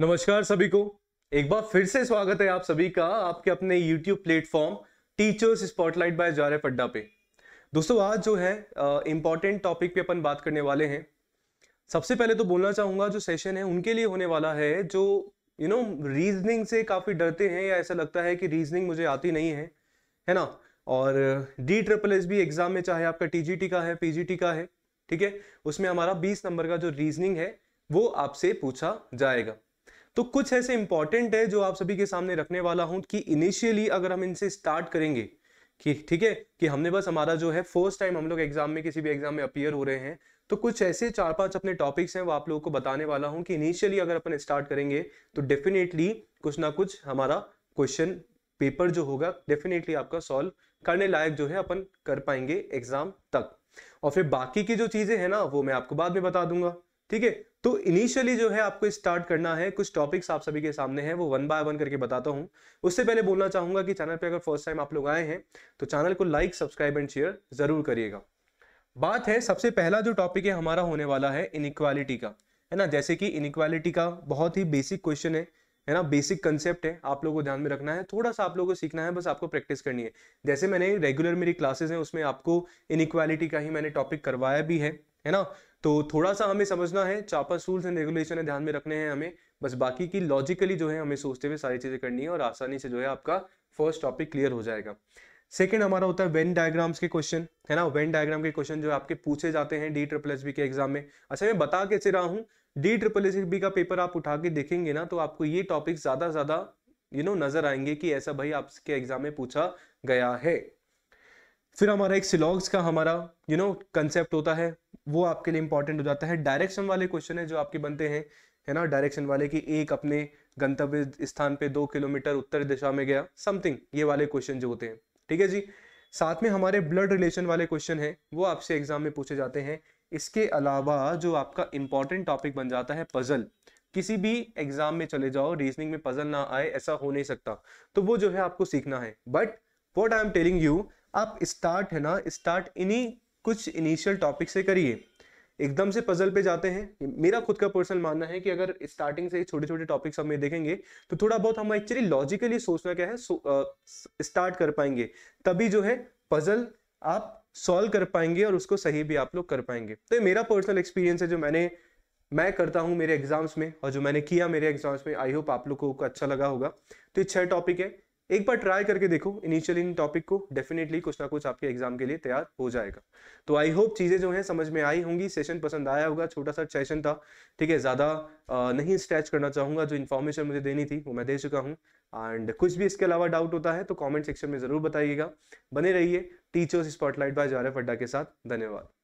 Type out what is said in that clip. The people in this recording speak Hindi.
नमस्कार सभी को एक बार फिर से स्वागत है आप सभी का आपके अपने YouTube platform teachers spotlight by जारे पड्डा पे दोस्तों आज जो है इंपॉर्टेंट टॉपिक पे अपन बात करने वाले हैं सबसे पहले तो बोलना चाहूंगा जो सेशन है उनके लिए होने वाला है जो यू नो रीजनिंग से काफ़ी डरते हैं या ऐसा लगता है कि रीजनिंग मुझे आती नहीं है है ना और D triple S B exam में चाहे आपका टी का है पी का है ठीक है उसमें हमारा बीस नंबर का जो रीजनिंग है वो आपसे पूछा जाएगा तो कुछ ऐसे इंपॉर्टेंट है जो आप सभी के सामने रखने वाला हूं कि इनिशियली अगर हम इनसे स्टार्ट करेंगे कि ठीक है कि हमने बस हमारा जो है फर्स्ट टाइम हम लोग एग्जाम में किसी भी एग्जाम में अपियर हो रहे हैं तो कुछ ऐसे चार पांच अपने टॉपिक्स हैं वो आप लोगों को बताने वाला हूं कि इनिशियली अगर अपन स्टार्ट करेंगे तो डेफिनेटली कुछ ना कुछ हमारा क्वेश्चन पेपर जो होगा डेफिनेटली आपका सॉल्व करने लायक जो है अपन कर पाएंगे एग्जाम तक और फिर बाकी की जो चीजें हैं ना वो मैं आपको बाद में बता दूंगा ठीक है तो इनिशियली जो है आपको स्टार्ट करना है कुछ टॉपिक्स आप सभी के सामने हैं वो वन बाय वन करके बताता हूँ उससे पहले बोलना चाहूंगा कि चैनल पे अगर फर्स्ट टाइम आप लोग आए हैं तो चैनल को लाइक सब्सक्राइब एंड शेयर जरूर करिएगा बात है सबसे पहला जो टॉपिक है हमारा होने वाला है इनक्वालिटी का है ना जैसे कि इनक्वालिटी का बहुत ही बेसिक क्वेश्चन है है ना बेसिक कंसेप्ट है आप लोगों को ध्यान में रखना है थोड़ा सा आप लोगों को सीखना है बस आपको प्रैक्टिस करनी है जैसे मैंने रेगुलर मेरी क्लासेस हैं उसमें आपको इनक्वालिटी का ही मैंने टॉपिक करवाया भी है है ना तो थोड़ा सा हमें समझना है चापस रूल्स एंड रेगुलेशन है ध्यान में रखने हैं हमें बस बाकी की लॉजिकली जो है हमें सोचते हुए सारी चीज़ें करनी है और आसानी से जो है आपका फर्स्ट टॉपिक क्लियर हो जाएगा सेकेंड हमारा होता है वेन डायग्राम्स के क्वेश्चन है ना वेन डायग्राम के क्वेश्चन जो आपके पूछे जाते हैं डी ट्रिपल एस बी के एग्जाम में अच्छा मैं बता कैसे रहा हूँ डी ट्रिपल एस बी का पेपर आप उठा के देखेंगे ना तो आपको ये टॉपिक ज़्यादा ज़्यादा यू नो नज़र आएंगे कि ऐसा भाई आपके एग्जाम में पूछा गया है फिर हमारा एक सिलॉग्स का हमारा यू नो कंसेप्ट होता है वो आपके लिए इंपॉर्टेंट हो जाता है डायरेक्शन वाले क्वेश्चन है जो आपके बनते हैं है ना डायरेक्शन वाले कि एक अपने गंतव्य स्थान पे दो किलोमीटर उत्तर दिशा में गया समथिंग ये वाले क्वेश्चन जो होते हैं ठीक है जी साथ में हमारे ब्लड रिलेशन वाले क्वेश्चन है वो आपसे एग्जाम में पूछे जाते हैं इसके अलावा जो आपका इंपॉर्टेंट टॉपिक बन जाता है पजल किसी भी एग्जाम में चले जाओ रीजनिंग में पजल ना आए ऐसा हो नहीं सकता तो वो जो है आपको सीखना है but what I am telling you आप स्टार्ट है ना स्टार्ट इन्हीं कुछ इनिशियल टॉपिक से करिए एकदम से पजल पे जाते हैं मेरा खुद का पर्सनल मानना है कि अगर स्टार्टिंग से छोटे छोटे टॉपिक्स हमें देखेंगे तो थोड़ा बहुत हम एक्चुअली लॉजिकली सोचना क्या है स्टार्ट कर पाएंगे तभी जो है पजल आप सॉल्व कर पाएंगे और उसको सही भी आप लोग कर पाएंगे तो ये मेरा पर्सनल एक्सपीरियंस है जो मैंने मैं करता हूँ मेरे एग्जाम्स में और जो मैंने किया मेरे एग्जाम्स में आई होप आप लोगों को अच्छा लगा होगा तो ये छह टॉपिक है एक बार ट्राई करके देखो इनिशियल इन टॉपिक को डेफिनेटली कुछ ना कुछ आपके एग्जाम के लिए तैयार हो जाएगा तो आई होप चीज़ें जो हैं समझ में आई होंगी सेशन पसंद आया होगा छोटा सा सेशन था ठीक है ज़्यादा नहीं स्ट्रेच करना चाहूंगा जो इन्फॉर्मेशन मुझे देनी थी वो मैं दे चुका हूँ एंड कुछ भी इसके अलावा डाउट होता है तो कॉमेंट सेक्शन में ज़रूर बताइएगा बने रहिए टीचर्स स्पॉटलाइट बाय जारफ अड्डा के साथ धन्यवाद